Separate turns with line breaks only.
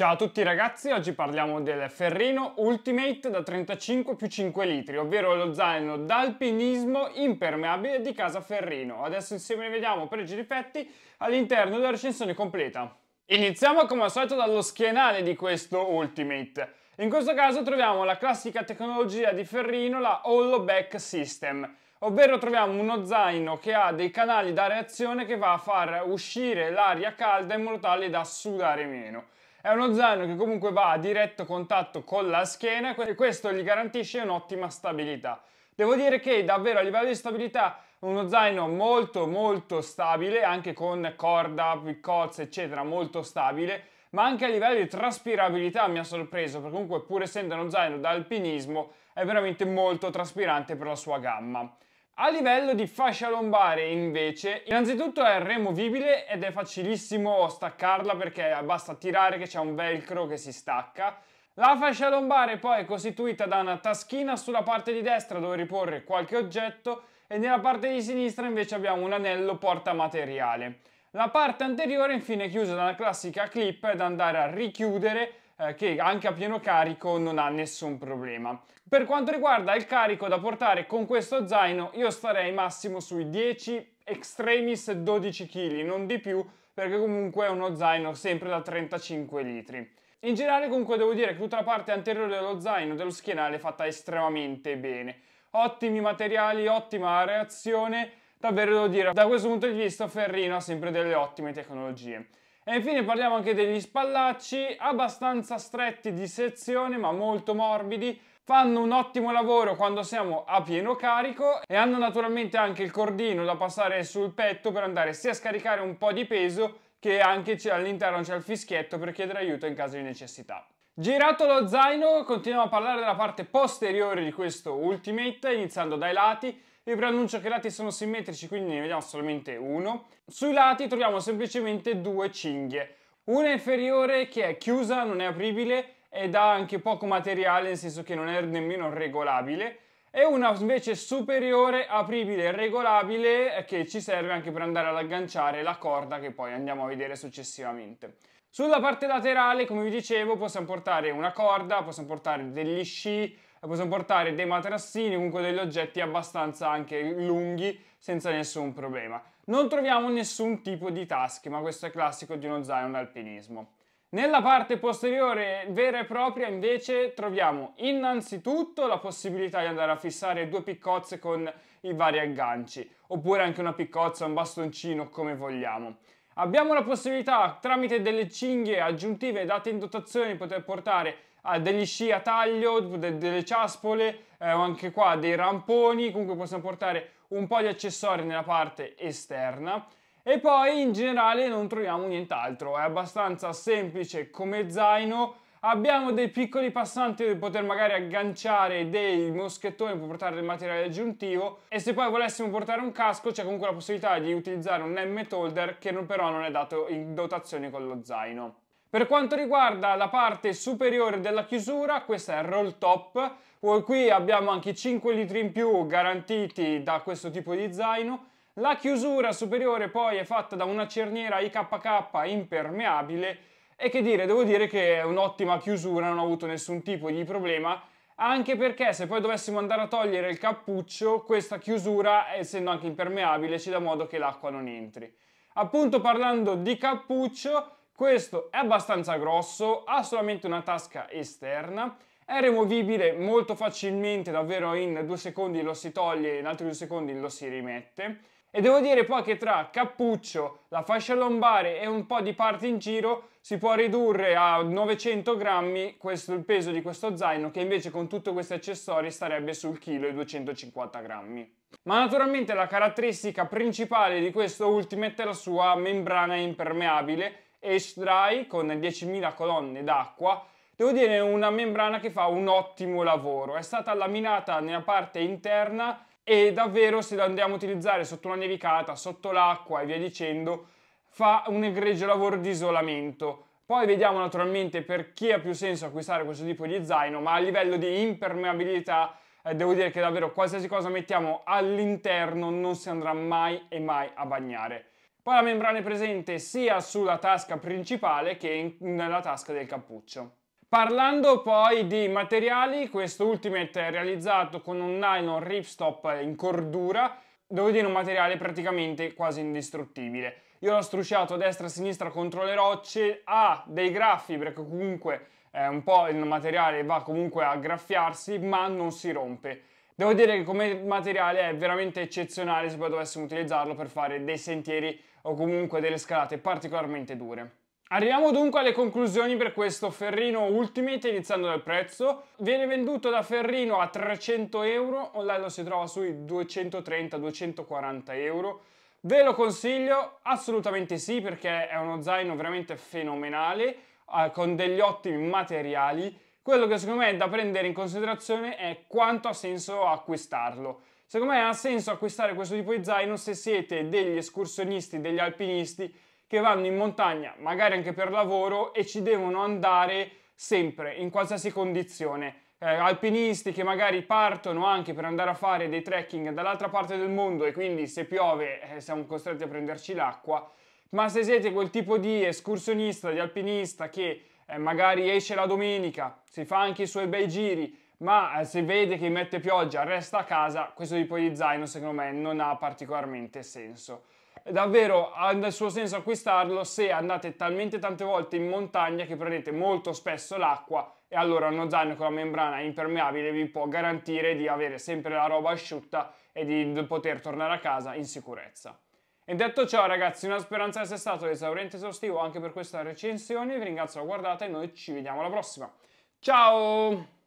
Ciao a tutti ragazzi, oggi parliamo del Ferrino Ultimate da 35 più 5 litri, ovvero lo zaino d'alpinismo impermeabile di casa Ferrino. Adesso insieme vediamo pregi e difetti all'interno della recensione completa. Iniziamo come al solito dallo schienale di questo Ultimate. In questo caso troviamo la classica tecnologia di Ferrino, la Hollow Back System, ovvero troviamo uno zaino che ha dei canali da reazione che va a far uscire l'aria calda in modo tale da sudare meno. È uno zaino che comunque va a diretto contatto con la schiena e questo gli garantisce un'ottima stabilità. Devo dire che davvero a livello di stabilità è uno zaino molto molto stabile, anche con corda, piccozze eccetera, molto stabile, ma anche a livello di traspirabilità mi ha sorpreso, perché comunque pur essendo uno zaino da alpinismo è veramente molto traspirante per la sua gamma. A livello di fascia lombare invece, innanzitutto è removibile ed è facilissimo staccarla perché basta tirare che c'è un velcro che si stacca. La fascia lombare poi è costituita da una taschina sulla parte di destra dove riporre qualche oggetto e nella parte di sinistra invece abbiamo un anello portamateriale. La parte anteriore infine è chiusa da una classica clip da andare a richiudere eh, che anche a pieno carico non ha nessun problema. Per quanto riguarda il carico da portare con questo zaino, io starei massimo sui 10 extremis 12 kg, non di più, perché comunque è uno zaino sempre da 35 litri. In generale comunque devo dire che tutta la parte anteriore dello zaino, dello schienale, è fatta estremamente bene. Ottimi materiali, ottima reazione, davvero devo dire, da questo punto di vista Ferrino ha sempre delle ottime tecnologie. E infine parliamo anche degli spallacci, abbastanza stretti di sezione ma molto morbidi, fanno un ottimo lavoro quando siamo a pieno carico e hanno naturalmente anche il cordino da passare sul petto per andare sia a scaricare un po' di peso che anche all'interno c'è il fischietto per chiedere aiuto in caso di necessità. Girato lo zaino, continuiamo a parlare della parte posteriore di questo Ultimate, iniziando dai lati vi preannuncio che i lati sono simmetrici, quindi ne vediamo solamente uno. Sui lati troviamo semplicemente due cinghie. Una inferiore che è chiusa, non è apribile ed ha anche poco materiale, nel senso che non è nemmeno regolabile. E una invece superiore, apribile e regolabile, eh, che ci serve anche per andare ad agganciare la corda che poi andiamo a vedere successivamente. Sulla parte laterale, come vi dicevo, possiamo portare una corda, possiamo portare degli sci, e possiamo portare dei materassini, comunque degli oggetti abbastanza anche lunghi senza nessun problema. Non troviamo nessun tipo di tasche, ma questo è classico di uno zaino d'alpinismo. Nella parte posteriore vera e propria invece troviamo innanzitutto la possibilità di andare a fissare due piccozze con i vari agganci, oppure anche una piccozza, un bastoncino, come vogliamo. Abbiamo la possibilità tramite delle cinghie aggiuntive date in dotazione di poter portare Ah, degli sci a taglio, de delle ciaspole, eh, anche qua dei ramponi, comunque possiamo portare un po' di accessori nella parte esterna. E poi in generale non troviamo nient'altro, è abbastanza semplice come zaino, abbiamo dei piccoli passanti per poter magari agganciare dei moschettoni per portare del materiale aggiuntivo e se poi volessimo portare un casco c'è comunque la possibilità di utilizzare un helmet holder che però non è dato in dotazione con lo zaino. Per quanto riguarda la parte superiore della chiusura, questa è il roll top, qui abbiamo anche 5 litri in più garantiti da questo tipo di zaino. La chiusura superiore poi è fatta da una cerniera IKK impermeabile e che dire, devo dire che è un'ottima chiusura, non ho avuto nessun tipo di problema anche perché se poi dovessimo andare a togliere il cappuccio, questa chiusura, essendo anche impermeabile, ci dà modo che l'acqua non entri. Appunto parlando di cappuccio, questo è abbastanza grosso, ha solamente una tasca esterna, è removibile molto facilmente, davvero in due secondi lo si toglie, in altri due secondi lo si rimette. E devo dire poi che tra cappuccio, la fascia lombare e un po' di parte in giro si può ridurre a 900 grammi questo, il peso di questo zaino che invece con tutti questi accessori starebbe sul chilo e 250 grammi. Ma naturalmente la caratteristica principale di questo Ultimate è la sua membrana impermeabile Ash Dry con 10.000 colonne d'acqua. Devo dire una membrana che fa un ottimo lavoro. È stata laminata nella parte interna e davvero se la andiamo a utilizzare sotto una nevicata, sotto l'acqua e via dicendo, fa un egregio lavoro di isolamento. Poi vediamo naturalmente per chi ha più senso acquistare questo tipo di zaino, ma a livello di impermeabilità eh, devo dire che davvero qualsiasi cosa mettiamo all'interno non si andrà mai e mai a bagnare. Poi la membrana è presente sia sulla tasca principale che in, nella tasca del cappuccio. Parlando poi di materiali, questo Ultimate è realizzato con un nylon ripstop in cordura, devo dire un materiale praticamente quasi indistruttibile. Io l'ho strusciato a destra e a sinistra contro le rocce, ha dei graffi perché comunque è eh, un po' il materiale va comunque a graffiarsi ma non si rompe. Devo dire che come materiale è veramente eccezionale se poi dovessimo utilizzarlo per fare dei sentieri o comunque delle scalate particolarmente dure. Arriviamo dunque alle conclusioni per questo Ferrino Ultimate iniziando dal prezzo. Viene venduto da Ferrino a 300 euro, online lo si trova sui 230-240 euro. Ve lo consiglio? Assolutamente sì perché è uno zaino veramente fenomenale eh, con degli ottimi materiali. Quello che secondo me è da prendere in considerazione è quanto ha senso acquistarlo. Secondo me ha senso acquistare questo tipo di zaino se siete degli escursionisti, degli alpinisti che vanno in montagna, magari anche per lavoro, e ci devono andare sempre, in qualsiasi condizione. Eh, alpinisti che magari partono anche per andare a fare dei trekking dall'altra parte del mondo e quindi se piove eh, siamo costretti a prenderci l'acqua, ma se siete quel tipo di escursionista, di alpinista che eh, magari esce la domenica, si fa anche i suoi bei giri, ma eh, se vede che mette pioggia, resta a casa, questo tipo di zaino secondo me non ha particolarmente senso. Eh, davvero ha il suo senso acquistarlo se andate talmente tante volte in montagna che prendete molto spesso l'acqua e allora uno zaino con la membrana impermeabile vi può garantire di avere sempre la roba asciutta e di poter tornare a casa in sicurezza. E detto ciò ragazzi, una speranza di essere stato esauriente e esaustivo anche per questa recensione, vi ringrazio la guardata e noi ci vediamo alla prossima. Ciao!